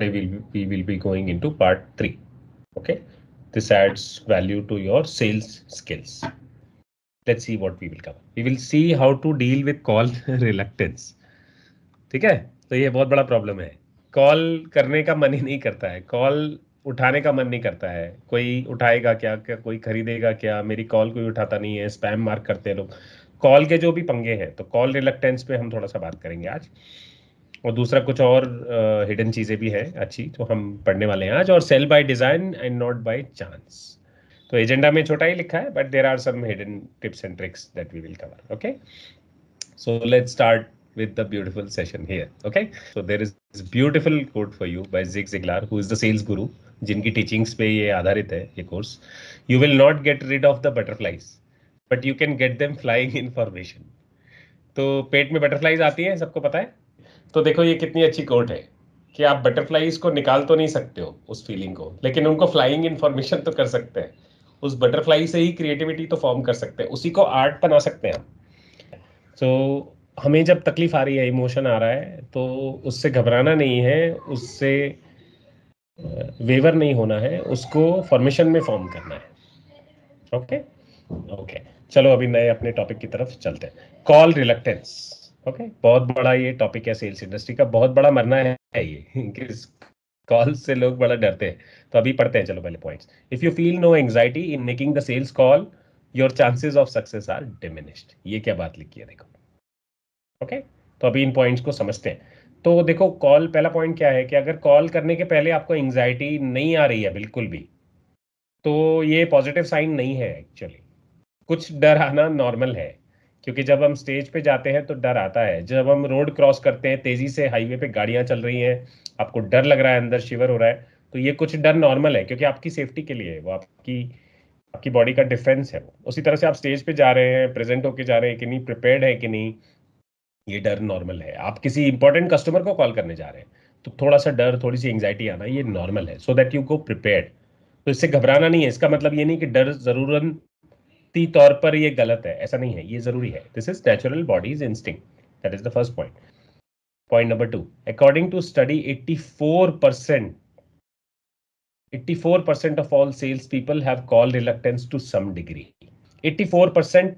today we'll, we will be going into part three. Okay, this adds value to your sales skills. Let's see what we will cover. We will see how to deal with call reluctance. ठीक है तो ये बहुत बड़ा problem है call करने का मन ही नहीं करता है कॉल उठाने का मन नहीं करता है कोई उठाएगा क्या क्या कोई खरीदेगा क्या मेरी कॉल कोई उठाता नहीं है स्पैम मार्क करते हैं लोग कॉल के जो भी पंगे हैं तो कॉल रिलक्टेंस पे हम थोड़ा सा बात करेंगे आज और दूसरा कुछ और हिडन uh, चीज़ें भी हैं अच्छी तो हम पढ़ने वाले हैं आज और sale by design and not by chance तो एजेंडा में छोटा ही लिखा है but there are some hidden tips and tricks that we will cover okay so let's start with the beautiful session here okay so there is this beautiful for you by Zig zig who is the sales guru जिनकी teachings पे ये आधारित है ये course you will not get rid of the butterflies but you can get them flying in formation तो पेट में butterflies आती है सबको पता है तो देखो ये कितनी अच्छी कोट है कि आप बटरफ्लाईज को निकाल तो नहीं सकते हो उस फीलिंग को लेकिन उनको फ्लाइंग इन्फॉर्मेशन तो कर सकते हैं उस बटरफ्लाई से ही क्रिएटिविटी तो फॉर्म कर सकते हैं उसी को आर्ट बना सकते हैं सो so, हमें जब तकलीफ आ रही है इमोशन आ रहा है तो उससे घबराना नहीं है उससे वेवर नहीं होना है उसको फॉर्मेशन में फॉर्म करना है ओके okay? Okay okay. चलो अभी नए अपने टॉपिक की तरफ चलते हैं कॉल रिलक्टेंस ओके बहुत बड़ा ये टॉपिक है सेल्स इंडस्ट्री का बहुत बड़ा मरना है ये किस कॉल से लोग बड़ा डरते हैं तो अभी पढ़ते हैं चलो पहले points if you feel no anxiety in making the sales call your chances of success are diminished ये क्या बात लिखी है देखो ओके तो अभी इन पॉइंट्स को समझते हैं तो देखो कॉल पहला पॉइंट क्या है कि अगर कॉल करने के पहले आपको एंग्जाइटी नहीं आ रही है बिल्कुल भी तो ये पॉजिटिव साइन नहीं है एक्चुअली कुछ डर आना नॉर्मल है क्योंकि जब हम स्टेज पे जाते हैं तो डर आता है जब हम रोड क्रॉस करते हैं तेजी से हाईवे पे गाड़ियां चल रही हैं आपको डर लग रहा है अंदर शिवर हो रहा है तो ये कुछ डर नॉर्मल है क्योंकि आपकी सेफ्टी के लिए है वो आपकी आपकी बॉडी का डिफेंस है उसी तरह से आप स्टेज पे जा रहे हैं प्रेजेंट होके जा रहे हैं कि नहीं प्रिपेयर्ड है कि नहीं ये डर नॉर्मल है आप किसी इंपॉर्टेंट कस्टमर को कॉल करने जा रहे हैं तो थोड़ा सा डर थोड़ी सी एंगजाइटी आना ये नॉर्मल है so that you go prepared तो इससे घबराना नहीं है इसका मतलब ये नहीं कि डर जरूरन व्यक्ति तौर पर ये गलत है ऐसा नहीं है ये जरूरी है this is natural body's instinct that is the first point point number two according to study eighty four percent of all sales people have call reluctance to some degree eighty four percent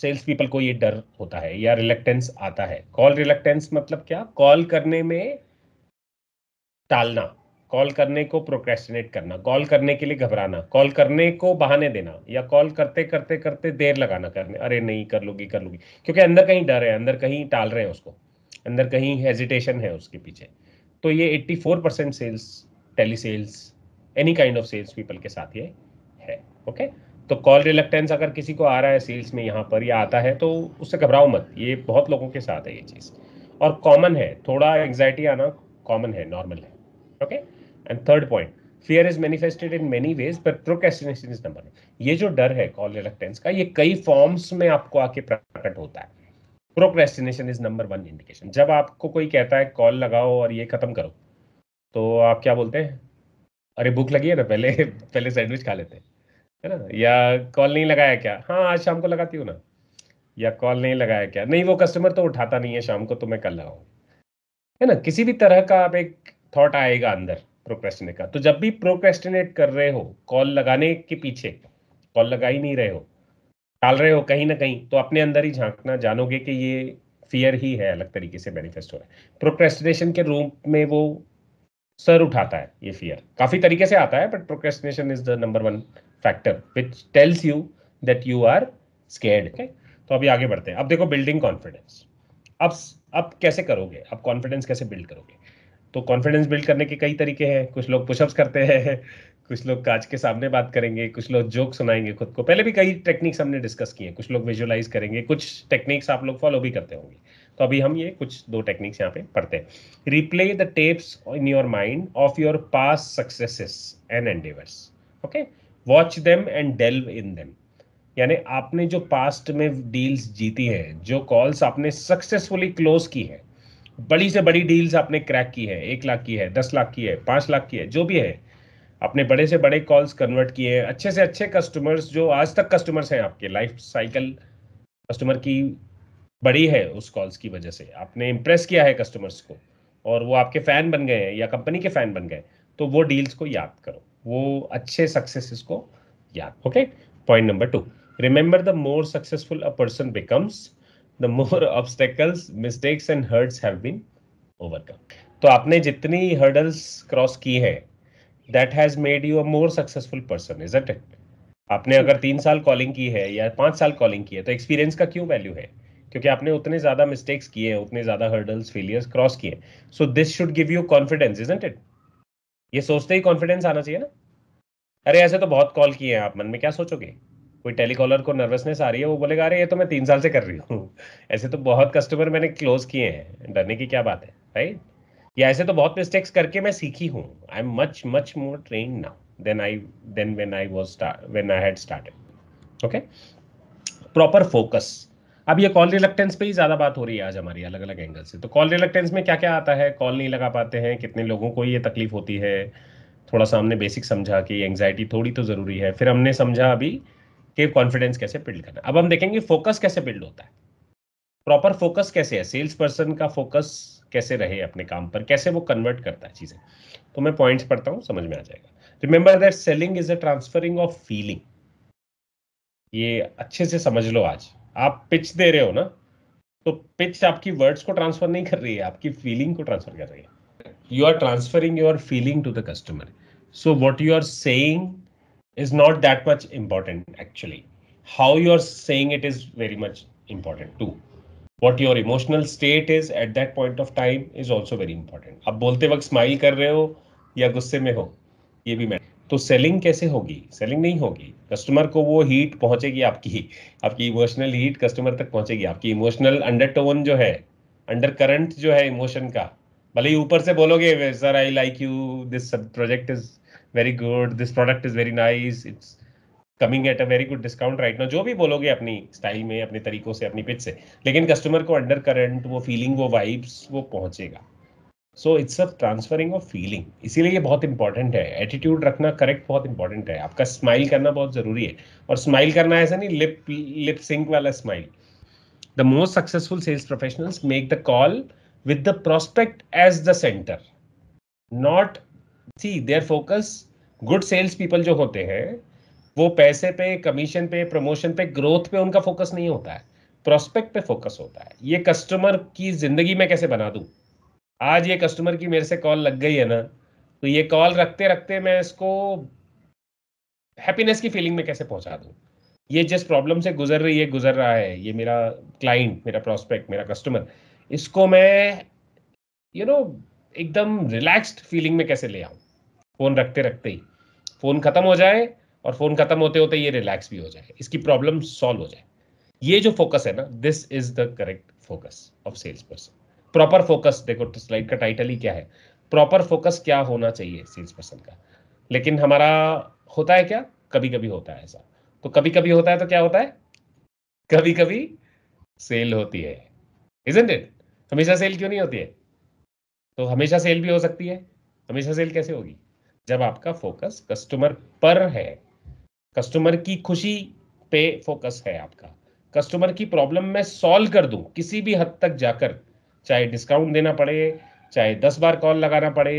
sales people को ये डर होता है या reluctance आता है call reluctance मतलब क्या कॉल करने में टालना कॉल करने को प्रोक्रेस्टिनेट करना कॉल करने के लिए घबराना कॉल करने को बहाने देना या कॉल करते करते करते देर लगाना करने अरे नहीं कर लूंगी कर लूंगी क्योंकि अंदर कहीं डर है अंदर कहीं टाल रहे हैं उसको अंदर कहीं हेजिटेशन है उसके पीछे तो ये 84 percent sales tele sales any kind of sales people के साथ ये है ओके तो कॉल रिलेक्टेंस अगर किसी को आ रहा है सेल्स में यहाँ पर या आता है तो उससे घबराओ मत ये बहुत लोगों के साथ है ये चीज़ और कॉमन है थोड़ा एंग्जाइटी आना कॉमन है नॉर्मल है okay and third point fear is manifested in many ways but procrastination is number ये जो डर है कॉल रिलेक्टेंस का ये कई फॉर्म्स में आपको आके प्रकट होता है procrastination is number one indication जब आपको कोई कहता है कॉल लगाओ और ये खत्म करो तो आप क्या बोलते हैं अरे भूख लगी है ना पहले पहले सैंडविच खा लेते हैं है ना या कॉल नहीं लगाया क्या हाँ आज शाम को लगाती हूँ ना या कॉल नहीं लगाया क्या नहीं वो कस्टमर तो उठाता नहीं है शाम को तो मैं कल लगाऊंगी है ना किसी भी तरह का आप एक थॉट आएगा अंदर प्रोक्रेस्टिनेट का तो जब भी प्रोक्रेस्टिनेट कर रहे हो कॉल लगाने के पीछे कॉल लगा ही नहीं रहे हो टाल रहे हो कहीं ना कहीं तो अपने अंदर ही झांकना जानोगे कि ये फियर ही है अलग तरीके से मैनिफेस्ट हो रहा है प्रोक्रेस्टिनेशन के रूप में वो सर उठाता है ये फियर काफी तरीके से आता है but procrastination is the number one factor which tells you that you are scared तो अभी आगे बढ़ते हैं अब देखो बिल्डिंग कॉन्फिडेंस अब अब कैसे करोगे अब कॉन्फिडेंस कैसे बिल्ड करोगे तो कॉन्फिडेंस बिल्ड करने के कई तरीके हैं कुछ लोग पुशअप्स करते हैं कुछ लोग कांच के सामने बात करेंगे कुछ लोग जोक सुनाएंगे खुद को पहले भी कई टेक्निक्स हमने डिस्कस किए हैं कुछ लोग विजुअलाइज करेंगे कुछ टेक्निक्स आप लोग फॉलो भी करते होंगे तो अभी हम ये कुछ दो टेक्निक्स यहाँ पे पढ़ते हैं replay the tapes in your mind of your past successes and endeavours okay watch them and delve in them यानी आपने जो पास्ट में डील्स जीती हैं जो कॉल्स आपने सक्सेसफुली क्लोज की है बड़ी से बड़ी डील्स आपने क्रैक की है एक लाख की है दस लाख की है पांच लाख की है जो भी है आपने बड़े से बड़े कॉल्स कन्वर्ट किए हैं अच्छे से अच्छे कस्टमर्स जो आज तक कस्टमर्स हैं आपके लाइफ साइकिल कस्टमर की बड़ी है उस कॉल्स की वजह से आपने इम्प्रेस किया है कस्टमर्स को और वो आपके फ़ैन बन गए हैं या कंपनी के फ़ैन बन गए तो वो डील्स को याद करो वो अच्छे सक्सेसेस को याद okay point number two remember the more successful a person becomes the more obstacles mistakes and hurdles have been overcome तो आपने जितनी हर्डल्स क्रॉस की है that has made you a more successful person is it आपने अगर तीन साल calling की है या पांच साल कॉलिंग की है तो एक्सपीरियंस का क्यों वैल्यू है क्योंकि आपने उतने ज्यादा मिस्टेक्स किए हैं उतने ज्यादा हर्डल्स फेलियर्स क्रॉस किए so this should give you confidence is it ये सोचते ही कॉन्फिडेंस आना चाहिए ना अरे ऐसे तो बहुत कॉल किए हैं आप मन में क्या सोचोगे कोई टेलीकॉलर को नर्वसनेस आ रही है वो बोलेगा अरे ये तो मैं तीन साल से कर रही हूँ ऐसे तो बहुत कस्टमर मैंने क्लोज किए हैं डरने की क्या बात है राइट या ऐसे तो बहुत मिस्टेक्स करके मैं सीखी हूँ I am much much more train now than I than when I was when I had started okay proper focus अब ये कॉल रिलेक्टेंस पे ही ज़्यादा बात हो रही है आज हमारी अलग अलग एंगल से तो कॉल रिलेक्टेंस में क्या क्या आता है कॉल नहीं लगा पाते हैं कितने लोगों को ये तकलीफ होती है थोड़ा सा हमने बेसिक समझा कि एंगजाइटी थोड़ी तो ज़रूरी है फिर हमने समझा अभी कि कॉन्फिडेंस कैसे बिल्ड करना अब हम देखेंगे फोकस कैसे बिल्ड होता है प्रॉपर फोकस कैसे है सेल्स पर्सन का फोकस कैसे रहे अपने काम पर कैसे वो कन्वर्ट करता है चीज़ें तो मैं पॉइंट्स पढ़ता हूँ समझ में आ जाएगा remember that selling is a transferring of feeling ये अच्छे से समझ लो आज आप पिच दे रहे हो ना तो पिच आपकी वर्ड्स को ट्रांसफर नहीं कर रही है आपकी फीलिंग को ट्रांसफर कर रही है you are transferring your feeling to the customer so what you are saying is not that much important actually. How you're saying it is very much important too. What your emotional state is at that point of time is also very important. आप बोलते वक्त smile कर रहे हो या गुस्से में हो ये भी मैटर तो सेलिंग कैसे होगी सेलिंग नहीं होगी कस्टमर को वो हीट पहुंचेगी आपकी आपकी इमोशनल हीट कस्टमर तक पहुंचेगी आपकी इमोशनल अंडरटोन जो है अंडर करंट जो है इमोशन का भले ही ऊपर से बोलोगे sir I like you this project is very good this product is very nice it's coming at a very good discount right ना जो भी बोलोगे अपनी स्टाइल में अपने तरीकों से अपनी पिच से लेकिन कस्टमर को अंडर करंट वो फीलिंग वो वाइब्स वो पहुंचेगा so it's a transferring of feeling इसीलिए ये बहुत इंपॉर्टेंट है एटीट्यूड रखना करेक्ट बहुत इंपॉर्टेंट है आपका स्माइल करना बहुत जरूरी है और स्माइल करना ऐसा नहीं लिप लिप सिंक वाला smile the most successful sales professionals make the call with the prospect as the centre not see their focus good sales people जो होते हैं वो पैसे पे कमीशन पे प्रमोशन पे ग्रोथ पे उनका फोकस नहीं होता है प्रोस्पेक्ट पे फोकस होता है ये कस्टमर की जिंदगी में कैसे बना दूं आज ये कस्टमर की मेरे से कॉल लग गई है ना तो ये कॉल रखते रखते मैं इसको हैप्पीनेस की फीलिंग में कैसे पहुंचा दूं ये जिस प्रॉब्लम से गुजर रही है गुजर रहा है ये मेरा क्लाइंट मेरा प्रोस्पेक्ट मेरा कस्टमर इसको मैं यू you नो know, एकदम रिलैक्स्ड फीलिंग में कैसे ले आऊ फ़ोन रखते रखते ही फ़ोन ख़त्म हो जाए और फ़ोन ख़त्म होते होते ये रिलैक्स भी हो जाए इसकी प्रॉब्लम सॉल्व हो जाए ये जो फोकस है ना this is the correct focus of sales person proper focus देखो तो स्लाइड का टाइटल ही क्या है प्रॉपर फोकस क्या होना चाहिए सेल्स पर्सन का लेकिन हमारा होता है क्या कभी कभी होता है ऐसा तो कभी कभी होता है तो क्या होता है कभी कभी सेल होती है इजेंट इट हमेशा सेल क्यों नहीं होती है तो हमेशा सेल भी हो सकती है हमेशा सेल कैसे होगी जब आपका फोकस कस्टमर पर है कस्टमर की खुशी पे फोकस है आपका कस्टमर की प्रॉब्लम मैं सॉल्व कर दूं किसी भी हद तक जाकर चाहे डिस्काउंट देना पड़े चाहे दस बार कॉल लगाना पड़े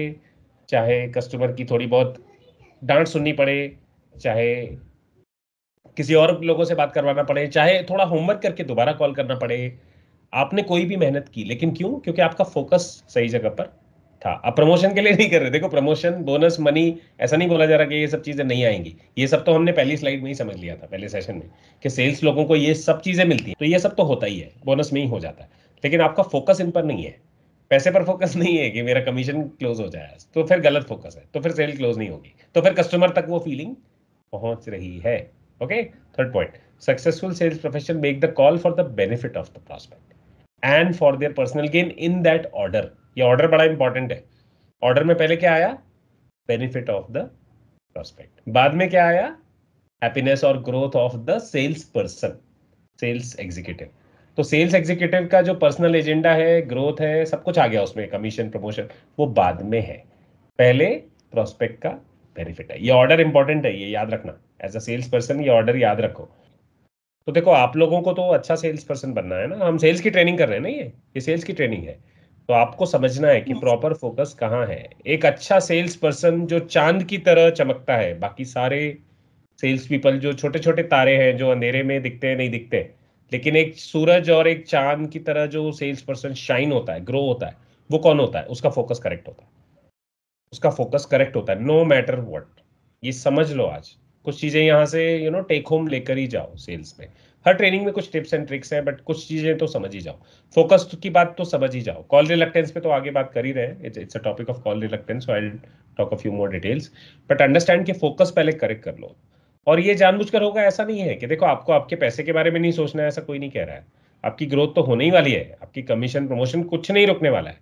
चाहे कस्टमर की थोड़ी बहुत डांट सुननी पड़े चाहे किसी और लोगों से बात करवाना पड़े चाहे थोड़ा होमवर्क करके दोबारा कॉल करना पड़े आपने कोई भी मेहनत की लेकिन क्यों क्योंकि आपका फोकस सही जगह पर था अब प्रमोशन के लिए नहीं कर रहे देखो प्रमोशन बोनस मनी ऐसा नहीं बोला जा रहा कि ये सब चीज़ें नहीं आएंगी ये सब तो हमने पहली स्लाइड में ही समझ लिया था पहले सेशन में कि सेल्स लोगों को ये सब चीज़ें मिलती है तो ये सब तो होता ही है बोनस में ही हो जाता है लेकिन आपका फोकस इन पर नहीं है पैसे पर फोकस नहीं है कि मेरा कमीशन क्लोज हो जाए तो फिर गलत फोकस है तो फिर सेल क्लोज नहीं होगी तो फिर कस्टमर तक वो फीलिंग पहुंच रही है okay third point successful sales profession make the call for the benefit of the prospect and for their personal gain in that order ये ऑर्डर बड़ा इंपॉर्टेंट है ऑर्डर में पहले क्या आया बेनिफिट ऑफ द प्रोस्पेक्ट बाद में क्या आया हैप्पीनेस और growth of the sales person sales executive तो सेल्स एग्जीक्यूटिव का जो पर्सनल एजेंडा है ग्रोथ है सब कुछ आ गया उसमें कमीशन प्रमोशन वो बाद में है पहले प्रोस्पेक्ट का बेनिफिट है ये ऑर्डर इंपॉर्टेंट है ये याद रखना एज अ सेल्स पर्सन ये ऑर्डर याद रखो तो देखो आप लोगों को तो अच्छा सेल्स पर्सन बनना है ना हम सेल्स की ट्रेनिंग कर रहे हैं ना ये ये सेल्स की ट्रेनिंग है तो आपको समझना है कि प्रॉपर हाँ। फोकस कहाँ है एक अच्छा सेल्स पर्सन जो चांद की तरह चमकता है बाकी सारे सेल्स पीपल जो छोटे छोटे तारे हैं जो अंधेरे में दिखते हैं नहीं दिखते लेकिन एक सूरज और एक चांद की तरह जो सेल्स पर्सन शाइन होता है ग्रो होता है वो कौन होता है उसका फोकस करेक्ट होता है उसका फोकस करेक्ट होता है नो मैटर वॉट ये समझ लो आज कुछ चीजें यहाँ से यू नो टेक होम लेकर ही जाओ सेल्स में हर ट्रेनिंग में कुछ टिप्स एंड ट्रिक्स हैं बट कुछ चीज़ें तो समझ ही जाओ फोकस की बात तो समझ ही जाओ कॉल रिलेक्टेंस पे तो आगे बात कर ही रहे हैं it's a topic of call reluctance I talk of you more details but understand के फोकस पहले करेक्ट कर लो और ये जानबूझकर होगा ऐसा नहीं है कि देखो आपको आपके पैसे के बारे में नहीं सोचना है ऐसा कोई नहीं कह रहा है आपकी ग्रोथ तो होने ही वाली है आपकी कमीशन प्रमोशन कुछ नहीं रुकने वाला है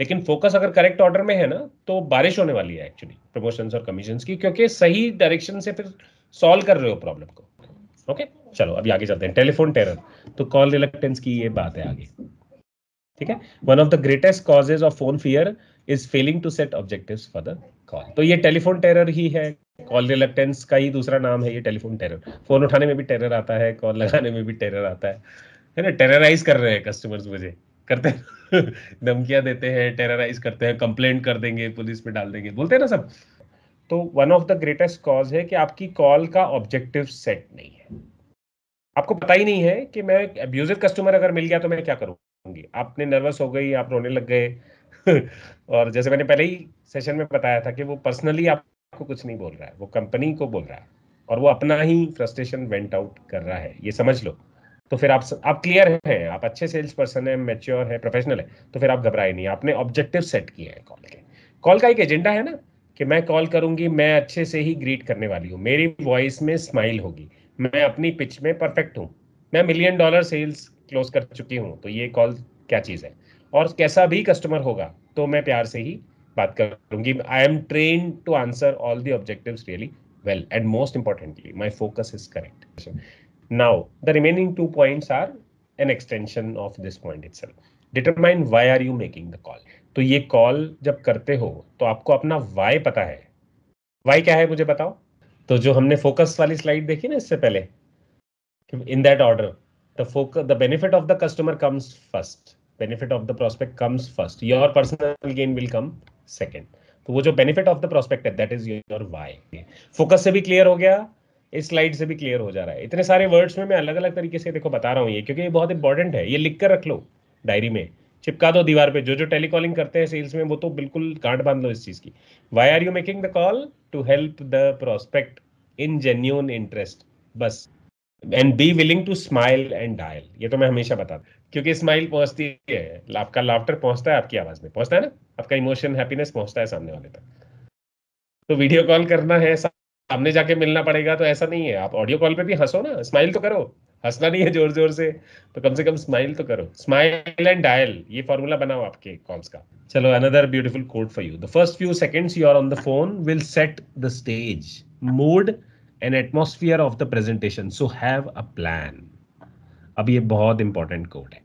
लेकिन फोकस अगर करेक्ट ऑर्डर में है ना तो बारिश होने वाली है एक्चुअली प्रमोशन और कमीशन की क्योंकि सही डायरेक्शन से फिर सॉल्व कर रहे हो प्रॉब्लम को ओके चलो अभी आगे चलते हैं टेलीफोन टेरर तो कॉल रिलेक्टेंस की ये बात है आगे ठीक है one of the greatest causes of phone fear is failing to set objective for the call तो ये टेलीफोन टेरर ही है कॉल रिलेक्टेंस का ही दूसरा नाम है ये टेलीफोन टेरर फोन उठाने में भी टेरर आता है कॉल लगाने में भी टेरर आता है है ना टेरराइज कर रहे हैं कस्टमर्स मुझे करते हैं धमकियां देते हैं टेरराइज करते हैं कंप्लेंट कर देंगे पुलिस में डाल देंगे बोलते हैं ना सब तो one of the greatest cause है कि आपकी कॉल का ऑब्जेक्टिव सेट नहीं है आपको पता ही नहीं है कि मैं अब्यूजिव कस्टमर अगर मिल गया तो मैं क्या करूंगी आपने नर्वस हो गई आप रोने लग गए और जैसे मैंने पहले ही सेशन में बताया था कि वो पर्सनली आपको कुछ नहीं बोल रहा है वो कंपनी को बोल रहा है और वो अपना ही फ्रस्ट्रेशन वेंट आउट कर रहा है ये समझ लो तो फिर आप आप क्लियर हैं आप अच्छे सेल्स पर्सन है मेच्योर है प्रोफेशनल है तो फिर आप घबराए नहीं आपने ऑब्जेक्टिव सेट किया है कॉल के कॉल का एक एजेंडा है ना कि मैं कॉल करूंगी मैं अच्छे से ही ग्रीट करने वाली हूँ मेरी वॉइस में स्माइल होगी मैं अपनी पिच में परफेक्ट हूँ मैं मिलियन डॉलर सेल्स क्लोज कर चुकी हूँ तो ये कॉल क्या चीज़ है और कैसा भी कस्टमर होगा तो मैं प्यार से ही बात करूंगी I am train to answer all the objective really well and most importantly my focus is correct now the remaining two points are an extension of this it itself determine why are you making the call तो ये call जब करते हो तो आपको अपना Y पता है वाई क्या है मुझे बताओ तो जो हमने फोकस वाली स्लाइड देखी ना इससे पहले in that order the focus the benefit of the customer comes first benefit of the prospect comes first your personal gain will come second तो वो जो बेनिफिट ऑफ द प्रोस्पेक्ट है that is your why focus से भी clear हो गया इस slide से भी क्लियर हो जा रहा है इतने सारे वर्ड्स में मैं अलग अलग तरीके से देखो बता रहा हूँ ये क्योंकि ये बहुत इंपॉर्टेंट है ये लिख कर रख लो डायरी में चिपका दो दीवार पे जो जो टेलीकॉलिंग करते हैं सेल्स में वो तो बिल्कुल गांठ बांध लो इस चीज की why are you making the call to help the prospect in genuine interest बस and be willing to smile and dial ये तो मैं हमेशा बताता क्योंकि स्माइल पहुंचती है आपका लाफ्टर पहुंचता है आपकी आवाज में पहुंचता है ना आपका इमोशन हैप्पीनेस पहुंचता है सामने वाले तक तो वीडियो कॉल करना है सामने जाके मिलना पड़ेगा तो ऐसा नहीं है आप ऑडियो कॉल पे भी हंसो ना स्माइल तो करो हंसना नहीं है जोर जोर से तो कम से कम स्माइल तो करो स्माइल एंड डायल ये फॉर्मूला बनाओ आपके कॉम्स का चलो another beautiful code for you the first few seconds you are on the phone will set the stage mood and atmosphere of the presentation so have a plan अब ये बहुत important code है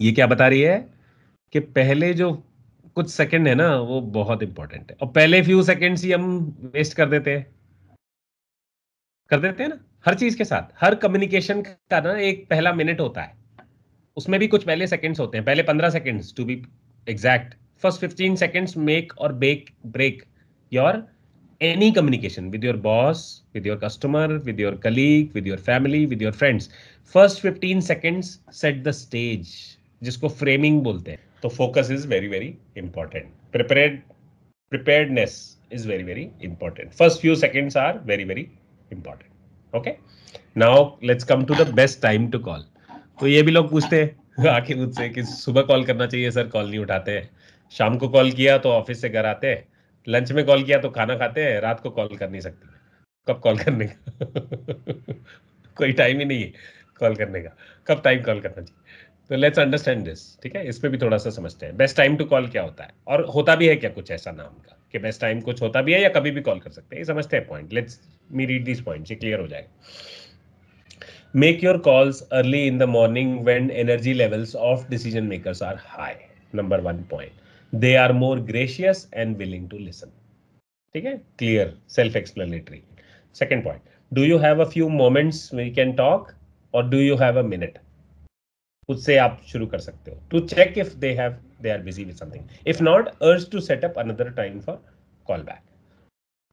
ये क्या बता रही है कि पहले जो कुछ सेकंड है ना वो बहुत इंपॉर्टेंट है और पहले फ्यू सेकंड्स ही हम वेस्ट कर देते हैं कर देते हैं ना हर चीज के साथ हर कम्युनिकेशन का ना एक पहला मिनट होता है उसमें भी कुछ पहले सेकंड्स होते हैं पहले पंद्रह seconds to be exact first fifteen seconds make or bake break your any communication with your boss with your customer with your colleague with your family with your friends first fifteen seconds set the stage जिसको framing बोलते हैं तो focus is very very important prepare preparedness is very very important first few seconds are very very important okay now let's come to the best time to call तो ये भी लोग पूछते हैं आखिर मुझसे कि सुबह कॉल करना चाहिए सर कॉल नहीं उठाते हैं शाम को कॉल किया तो ऑफिस से घर आते हैं लंच में कॉल किया तो खाना खाते हैं रात को कॉल कर नहीं सकते कब कॉल करने का कोई टाइम ही नहीं है कॉल करने का कब टाइम कॉल करना चाहिए तो लेट्स अंडरस्टैंड दिस ठीक है इस पर भी थोड़ा सा समझते हैं बेस्ट टाइम टू कॉल क्या होता है और होता भी है क्या कुछ ऐसा नाम का कि बेस्ट टाइम कुछ होता भी है या कभी भी कॉल कर सकते हैं ये समझते हैं point let's me read this point ये क्लियर हो जाएगा make your calls early in the morning when energy levels of decision makers are high number one point they are more gracious and willing to listen ठीक है clear self explanatory second point do you have a few moments we can talk or do you have a minute उससे आप शुरू कर सकते हो to check if they have they are busy with something if not urge to set up another time for call back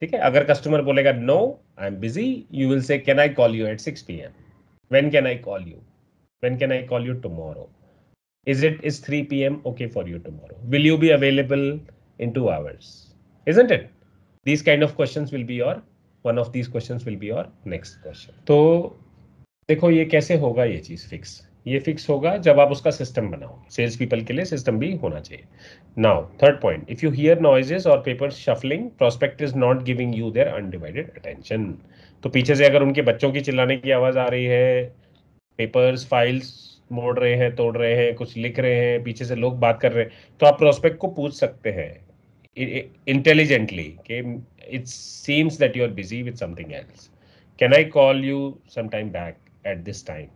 ठीक है अगर customer बोलेगा no I am busy you will say can I call you at 6 PM when can I call you when can I call you tomorrow is it is 3 PM okay for you tomorrow will you be available in 2 hours isn't it these kind of questions will be your one of these questions will be your next question तो देखो ये कैसे होगा ये चीज fix ये fix होगा जब आप उसका सिस्टम बनाओगे सेल्स पीपल के लिए सिस्टम भी होना चाहिए now third point if you hear noises or paper shuffling prospect is not giving you their undivided attention तो पीछे से अगर उनके बच्चों की चिल्लाने की आवाज़ आ रही है पेपर्स फाइल्स मोड़ रहे हैं तोड़ रहे हैं कुछ लिख रहे हैं पीछे से लोग बात कर रहे हैं तो आप प्रोस्पेक्ट को पूछ सकते हैं इंटेलिजेंटली कि it seems that you are busy with something else can I call you some time back at this time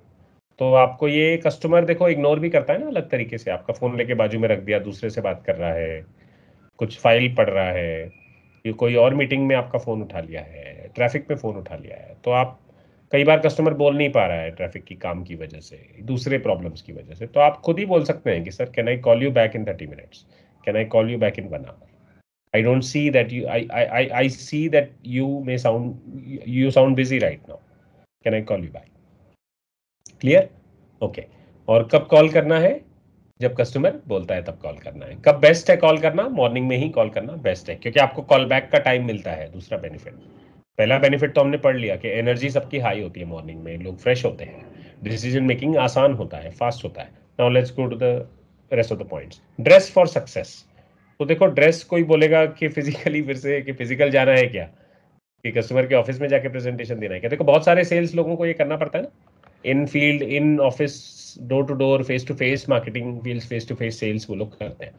तो आपको ये कस्टमर देखो इग्नोर भी करता है ना अलग तरीके से आपका फ़ोन लेके बाजू में रख दिया दूसरे से बात कर रहा है कुछ फाइल पढ़ रहा है ये कोई और मीटिंग में आपका फ़ोन उठा लिया है ट्रैफिक में फ़ोन उठा लिया है तो आप कई बार कस्टमर बोल नहीं पा रहा है ट्रैफिक की काम की वजह से दूसरे प्रॉब्लम्स की वजह से तो आप खुद ही बोल सकते हैं कि sir can I call you back in thirty minutes can I call you back in one hour I don't see that you I I I I see you sound may sound you sound busy right now. Can I call clear okay और कब call करना है जब customer बोलता है तब call करना है कब बेस्ट है कॉल करना मॉर्निंग में ही कॉल करना बेस्ट है क्योंकि आपको कॉल बैक का टाइम मिलता है दूसरा बेनिफिट पहला बेनिफिट तो हमने पढ़ लिया कि एनर्जी सबकी हाई होती है मॉर्निंग में लोग फ्रेश होते हैं डिसीजन मेकिंग आसान होता है फास्ट होता है now let's go to the rest of the points dress for success तो देखो ड्रेस कोई बोलेगा कि फिजिकली फिर से कि फिजिकल जाना है क्या कि कस्टमर के ऑफिस में जाके प्रेजेंटेशन देना है क्या देखो बहुत सारे सेल्स लोगों को ये करना पड़ता है ना in field in office door to door face to face marketing field face to face sales वो लोग करते हैं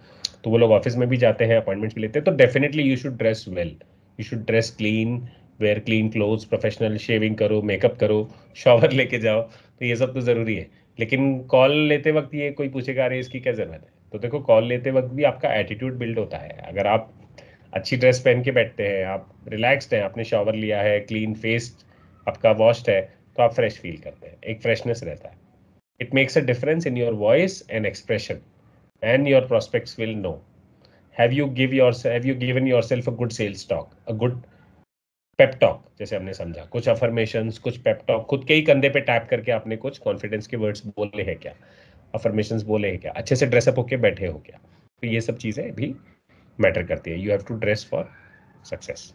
तो वो लोग ऑफिस में भी जाते हैं अपॉइंटमेंट्स भी लेते हैं तो definitely you should dress well you should dress clean wear clean cloth professional shaving करो मेकअप करो शॉवर लेके जाओ तो ये सब तो ज़रूरी है लेकिन कॉल लेते वक्त ये कोई पूछेगा अरे इसकी क्या ज़रूरत है तो देखो कॉल लेते वक्त भी आपका एटीट्यूड बिल्ड होता है अगर आप अच्छी ड्रेस पहन के बैठते हैं आप रिलैक्सड हैं आपने शॉवर लिया है क्लीन फेस्ड आपका वॉश्ड है तो आप फ्रेश फील करते हैं एक फ्रेशनेस रहता है it makes a difference in your voice and expression and your prospects will know have you give your have you given yourself a good sales talk a good pep talk जैसे हमने समझा कुछ affirmation कुछ pep talk खुद के ही कंधे पे tap करके आपने कुछ कॉन्फिडेंस के वर्ड्स बोले हैं क्या अफर्मेशन बोले हैं क्या अच्छे से ड्रेसअप होके बैठे हो क्या तो ये सब चीज़ें भी मैटर करती है you have to dress for success